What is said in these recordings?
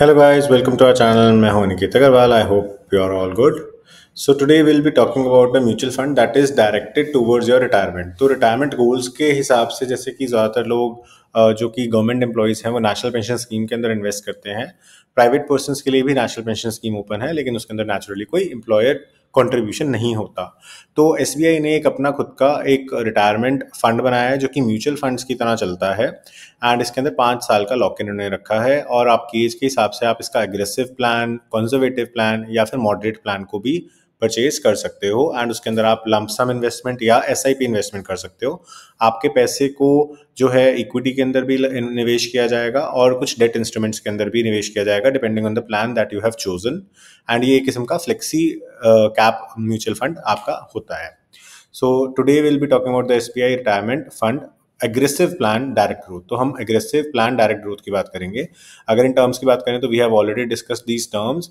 hello guys welcome to our channel मैं हूं Nikit Agarwal I hope you are all good so today will be talking about the mutual fund that is directed towards your retirement तो retirement goals के हिसाब से जैसे कि ज़्यादातर लोग जो कि गवर्नमेंट एम्प्लॉयज़ हैं वो नेशनल पेंशन स्कीम के अंदर इन्वेस्ट करते हैं प्राइवेट पर्सनस के लिए भी नेशनल पेंशन स्कीम ओपन है लेकिन उसके अंदर नेचुरली कोई एम्प्लॉयर कंट्रीब्यूशन नहीं होता तो एस ने एक अपना खुद का एक रिटायरमेंट फंड बनाया है जो कि म्यूचुअल फंड्स की तरह चलता है एंड इसके अंदर पाँच साल का लॉक इन उन्होंने रखा है और आपकी एज के हिसाब से आप इसका एग्रेसिव प्लान कंजर्वेटिव प्लान या फिर मॉडरेट प्लान को भी परचेज कर सकते हो एंड उसके अंदर आप लमसम इन्वेस्टमेंट या एस इन्वेस्टमेंट कर सकते हो आपके पैसे को जो है इक्विटी के अंदर भी निवेश किया जाएगा और कुछ डेट इंस्ट्रूमेंट्स के अंदर भी निवेश किया जाएगा depending on the plan that you have chosen and ये एक किस्म का फ्लेक्सी कैप म्यूचुअल फंड आपका होता है so today will be talking about the S I retirement fund aggressive plan direct growth तो हम एग्रेसिव प्लान डायरेक्ट ग्रोथ की बात करेंगे अगर इन टर्म्स की बात करें तो we have already discuss these terms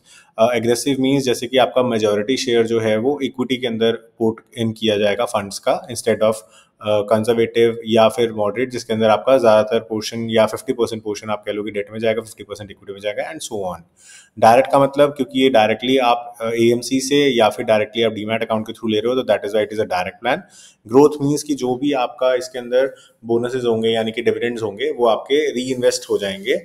aggressive means जैसे कि आपका मेजोरिटी शेयर जो है वो इक्विटी के अंदर पोर्ट इन किया जाएगा फंड्स का इंस्टेड ऑफ कंजर्वेटिव uh, या फिर मॉडरेट जिसके अंदर आपका ज़्यादातर पोर्शन या 50 परसेंट पोर्शन आप कह लो कि डेट में जाएगा 50 परसेंट इक्विटी में जाएगा एंड सो ऑन डायरेक्ट का मतलब क्योंकि ये डायरेक्टली आप ए uh, से या फिर डायरेक्टली आप डीमेट अकाउंट के थ्रू ले रहे हो तो that is why it is a direct plan growth means की जो भी आपका इसके अंदर बोनसेज होंगे यानी कि डिविडेंड्स होंगे वो आपके री इन्वेस्ट हो जाएंगे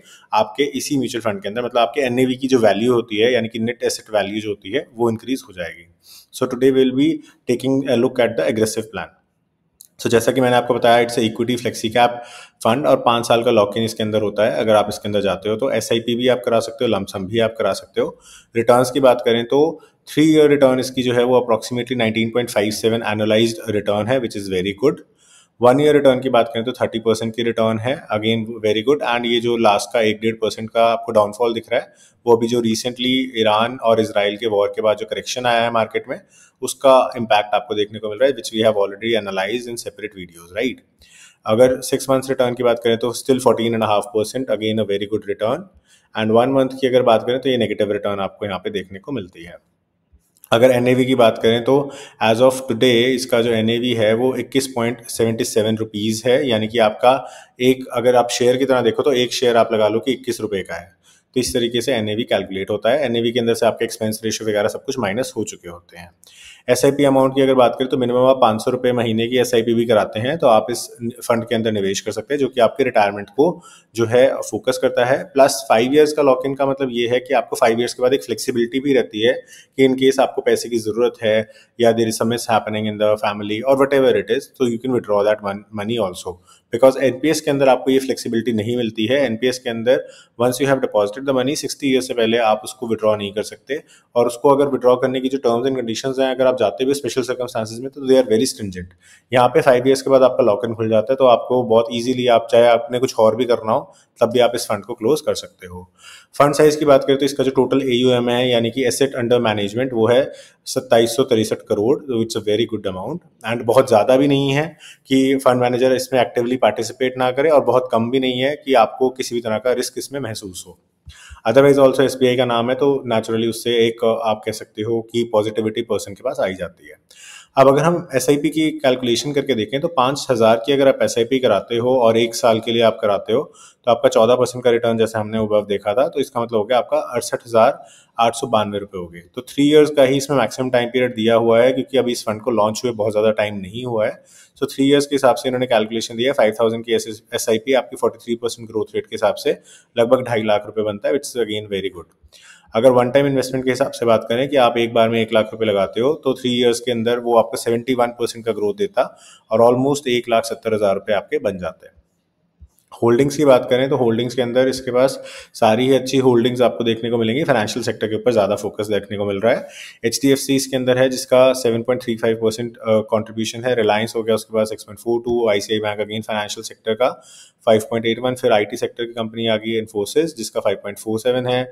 आपके इसी म्यूचुअल फंड के अंदर मतलब आपके एन की जो वैल्यू होती है यानी कि नेट एसेट वैल्यू जो होती है वो इंक्रीज हो जाएगी so today will be taking look at the aggressive plan so so, जैसा कि मैंने आपको बताया it's equity flexi cap fund और पाँच साल का लॉक इन इसके अंदर होता है अगर आप इसके अंदर जाते हो तो एस भी आप करा सकते हो लमसम भी आप करा सकते हो रिटर्न्स की बात करें तो थ्री ईयर रिटर्न इसकी जो है वो अप्रॉक्सीमेटली सेवन एनोलाइज रिटर्न है which is very good one year return की बात करें तो थर्टी परसेंट की रिटर्न है अगेन वेरी गुड एंड ये जो लास्ट का एक डेढ़ परसेंट का आपको डाउनफॉल दिख रहा है वो अभी जो रिसेंटली ईरान और इसराइल के वॉर के बाद जो करेक्शन आया है मार्केट में उसका इम्पैक्ट आपको देखने को मिल रहा है which we have already analyse in separate videos right अगर सिक्स मंथ्स रिटर्न की बात करें तो still fourteen and half percent again a very good return and one month की अगर बात करें तो ये नेगेटिव रिटर्न आपको यहाँ पे देखने को मिलती है अगर एन की बात करें तो एज ऑफ टुडे इसका जो एन है वो इक्कीस पॉइंट सेवेंटी सेवन रुपीज़ है यानी कि आपका एक अगर आप शेयर की तरह देखो तो एक शेयर आप लगा लो कि इक्कीस रुपये का है तो इस तरीके से एन कैलकुलेट होता है एन के अंदर से आपके एक्सपेंस रेशियो वगैरह सब कुछ माइनस हो चुके होते हैं एस अमाउंट की अगर बात करें तो मिनिमम आप पाँच सौ महीने की एस भी कराते हैं तो आप इस फंड के अंदर निवेश कर सकते हैं जो कि आपके रिटायरमेंट को जो है फोकस करता है प्लस फाइव ईयर्स का लॉक इन का मतलब ये है कि आपको फाइव ईयर्स के बाद एक फ्लेक्सिबिलिटी भी रहती है कि इन केस आपको पैसे की ज़रूरत है या there is some happening in the family और वट एवर इट इज़ तो you can withdraw that money also because NPS के अंदर आपको ये फ्लेक्सिबिलिटी नहीं मिलती है एनपीएस के अंदर once you have deposited the money sixty year से पहले आप उसको विड्रॉ नहीं कर सकते और उसको अगर विड्रॉ करने की जो टर्म्स एंड कंडीशन हैं अगर आप जाते भी स्पेशल सर्कमस्टांसिस में तो दे आर वेरी स्ट्रिंजेंट यहाँ पे फाइव ईयर्स के बाद आपका लॉक इन खुल जाता है तो आपको बहुत ईजिली आप चाहे आपने कुछ और भी करना हो तब भी आप इस फंड को क्लोज कर सकते हो फंड साइज की बात करें तो इसका जो टोटल ए है यानी कि एसेट अंडर मैनेजमेंट वो है सत्ताईस crore it's a very good amount and बहुत ज़्यादा भी नहीं है कि फंड मैनेजर इसमें एक्टिवली पार्टिसिपेट ना करें और बहुत कम भी नहीं है कि आपको किसी भी तरह का रिस्क इसमें महसूस हो अदरवाइज ऑल्सो एस का नाम है तो नेचुरली उससे एक आप कह सकते हो कि पॉजिटिविटी पर्सन के पास आई जाती है अब अगर हम एस की कैलकुलेशन करके देखें तो पाँच हज़ार की अगर आप एस कराते हो और एक साल के लिए आप कराते हो तो आपका चौदह परसेंट का रिटर्न जैसे हमने उबव देखा था तो इसका मतलब हो गया आपका अड़सठ हज़ार आठ सौ बानवे रुपये हो गए तो थ्री इयर्स का ही इसमें मैक्सिमम टाइम पीरियड दिया हुआ है क्योंकि अभी इस फंड को लॉन्च हुए बहुत ज़्यादा टाइम नहीं हुआ है सो थ्री ईयर्स के हिसाब से इन्होंने कैलकुलेशन दिया फाइव थाउजेंड की एस आई पी आपकी forty three percent growth rate के हिसाब से लगभग ढाई लाख रुपये बनता है इट्स अगेन वेरी गुड अगर वन टाइम इन्वेस्टमेंट के हिसाब से बात करें कि आप एक बार में एक लाख रुपए लगाते हो तो थ्री इयर्स के अंदर वो आपका सेवेंटी वन परसेंट का ग्रोथ देता और ऑलमोस्ट एक लाख सत्तर हज़ार रुपये आपके बन जाते हैं होल्डिंग्स की बात करें तो होल्डिंग्स के अंदर इसके पास सारी ही अच्छी होल्डिंग्स आपको देखने को मिलेंगी फाइनेंशियल सेक्टर के ऊपर ज़्यादा फोकस देखने को मिल रहा है एच डी एफ सी इसके अंदर है जिसका 7.35 परसेंट कॉन्ट्रीब्यूशन है रिलायंस हो गया उसके पास six point four two I C I bank again financial sector का फाइव पॉइंट एट वन फिर आई टी सेक्टर की कंपनी आ गई इन्फोसिस जिसका फाइव पॉइंट फोर सेवन है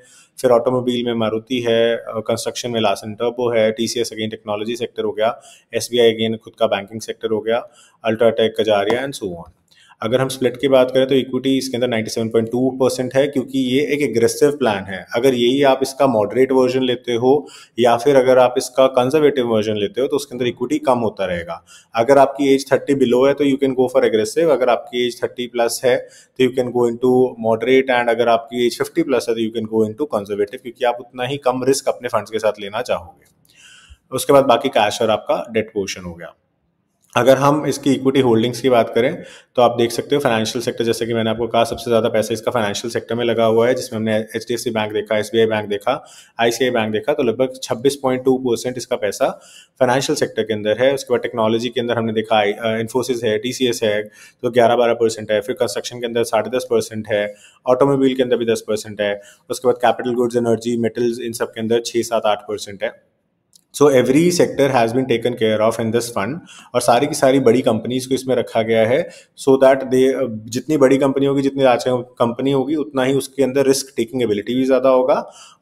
फिर ऑटोमोबाइल में मारुति है कंस्ट्रक्शन में लासन टर्बो है T C S again technology sector हो गया एस बी आई अगेन खुद का बैंकिंग सेक्टर हो गया UltraTech Kajaria and so on अगर हम स्प्लिट की बात करें तो इक्विटी इसके अंदर 97.2 परसेंट है क्योंकि ये एक एग्रेसिव प्लान है अगर यही आप इसका मॉडरेट वर्जन लेते हो या फिर अगर आप इसका कंजर्वेटिव वर्जन लेते हो तो उसके अंदर इक्विटी कम होता रहेगा अगर आपकी एज थर्टी बिलो है तो you can go for aggressive अगर आपकी एज थर्टी प्लस है तो you can go into moderate and अगर आपकी एज फिफ्टी प्लस है तो you can go into conservative क्योंकि आप उतना ही कम रिस्क अपने फंड्स के साथ लेना चाहोगे उसके बाद बाकी कैश और आपका डेट पोर्शन हो गया अगर हम इसकी इक्विटी होल्डिंग्स की बात करें तो आप देख सकते हो फाइनेंशियल सेक्टर जैसे कि मैंने आपको कहा सबसे ज़्यादा पैसा इसका फाइनेंशियल सेक्टर में लगा हुआ है जिसमें हमने H D F C bank देखा एस बी आई बैंक देखा आई सी आई बैंक देखा तो लगभग छब्बीस पॉइंट टू परसेंट इसका पैसा फाइनेंशियल सेक्टर के अंदर है उसके बाद टेक्नोलॉजी के अंदर हमने देखा इन्फोसिस uh, है टी सी एस है तो ग्यारह बारह परसेंट है फिर कंस्ट्रक्शन के अंदर साढ़े दस परसेंट है ऑटोमोबाइल के अंदर भी दस परसेंट है उसके बाद कैपिटल गुड्स एनर्जी मेटल्स इन सब के अंदर छः सात आठ परसेंट है so every sector has been taken care of in this fund और सारी की सारी बड़ी कंपनीज को इसमें रखा गया है सो दैट दे जितनी बड़ी कंपनी होगी जितनी आज कंपनी होगी उतना ही उसके अंदर रिस्क टेकिंग एबिलिटी भी ज़्यादा होगा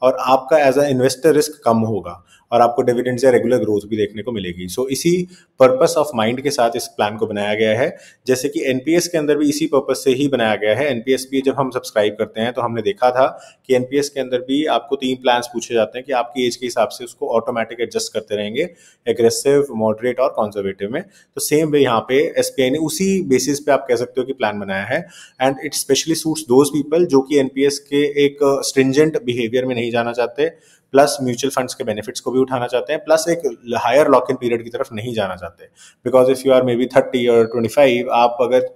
और आपका एज अ इन्वेस्टर रिस्क कम होगा और आपको डिविडेंड्स या रेगुलर ग्रोथ भी देखने को मिलेगी सो so, इसी पर्पस ऑफ माइंड के साथ इस प्लान को बनाया गया है जैसे कि एनपीएस के अंदर भी इसी पर्पस से ही बनाया गया है एनपीएस भी जब हम सब्सक्राइब करते हैं तो हमने देखा था कि एनपीएस के अंदर भी आपको तीन प्लान पूछे जाते हैं कि आपकी एज के हिसाब से उसको ऑटोमेटिक एडजस्ट करते रहेंगे एग्रेसिव मॉडरेट और कॉन्जर्वेटिव में तो सेम वे यहाँ पे एस ने उसी बेसिस पे आप कह सकते हो कि प्लान बनाया है and it specially suits those people जो कि एनपीएस के एक स्ट्रिंजेंट बिहेवियर में नहीं जाना चाहते प्लस म्यूचुअल फंड्स के बेनिफिट्स को भी उठाना चाहते हैं प्लस एक हायर लॉक इन पीरियड की तरफ नहीं जाना चाहते because if you are maybe thirty और ट्वेंटी फाइव आप अगर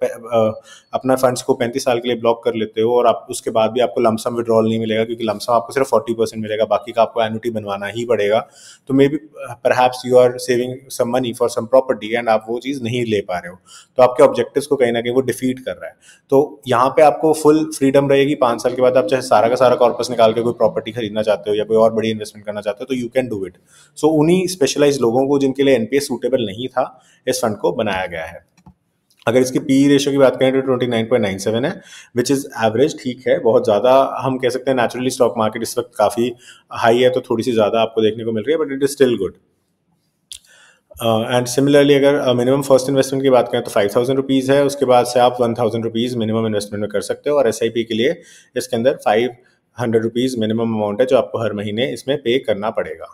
अपना फंड्स को पैंतीस साल के लिए ब्लॉक कर लेते हो और आप उसके बाद भी आपको लमसम विड्रॉल नहीं मिलेगा क्योंकि लमसम आपको सिर्फ फोर्टी परसेंट मिलेगा बाकी का आपको एनुटी बनवाना ही पड़ेगा तो maybe perhaps you are saving some money for some property and आप वो चीज़ नहीं ले पा रहे हो तो आपके ऑब्जेक्टिव को कहीं ना कहीं वो डिफीट कर रहा है तो यहाँ पे आपको फुल फ्रीडम रहेगी पाँच साल के बाद आप चाहे सारा का सारा कॉर्पस निकाल के कोई प्रॉपर्टी खरीदना चाहते हो या कोई और बड़ी इन्वेस्टमेंट करना चाहते हो तो you can do it so उन्हीं स्पेशलाइज लोगों को जिनके लिए एनपीएस सूटेबल नहीं था इस फंड को बनाया गया है अगर इसके पी रेशियो की बात करें तो twenty nine point nine seven है विच इज़ एवरेज ठीक है बहुत ज़्यादा हम कह सकते हैं नेचुरली स्टॉक मार्केट इस वक्त काफ़ी हाई है तो थोड़ी सी ज़्यादा आपको देखने को मिल रही है but it is still good and similarly अगर मिनिमम फर्स्ट इन्वेस्टमेंट की बात करें तो फाइव थाउजेंड रुपीज़ है उसके बाद से आप one thousand rupees minimum investment में कर सकते हो और एस के लिए इसके अंदर five hundred rupees minimum amount है जो आपको हर महीने इसमें पे करना पड़ेगा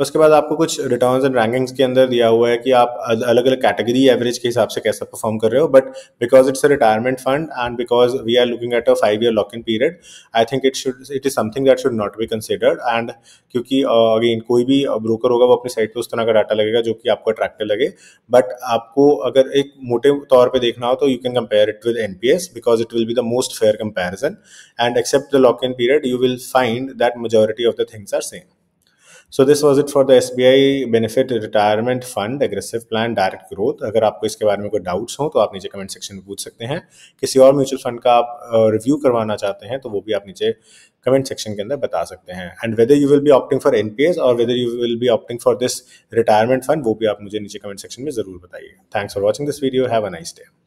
उसके बाद आपको कुछ रिटर्न एंड रैंकिंग्स के अंदर दिया हुआ है कि आप अलग अलग कैटेगरी एवरेज के हिसाब से कैसा परफॉर्म कर रहे हो but because it's a retirement fund and because we are looking at a five year lock in period I think it should it is something that should not be considered and क्योंकि again uh, कोई भी broker होगा वो अपनी side पर उस तरह का डाटा लगेगा जो कि आपको अट्रैक्टिव लगे बट आपको अगर एक मोटे तौर पर देखना हो तो you can compare it with N because it will be the most fair comparison and except the lock in period you will find that majority of the things are same so this was it for the S B I benefit retirement fund aggressive plan direct growth अगर आपको इसके बारे में कोई doubts हो तो आप नीचे कमेंट सेक्शन में पूछ सकते हैं किसी और म्यूचुअल फंड का आप रिव्यू करवाना चाहते हैं तो वो भी आप नीचे कमेंट सेक्शन के अंदर बता सकते हैं and whether you will be opting for N P S और whether you will be opting for this retirement fund वो भी आप मुझे नीचे कमेंट सेक्शन में जरूर बताइए thanks for watching this video have a nice day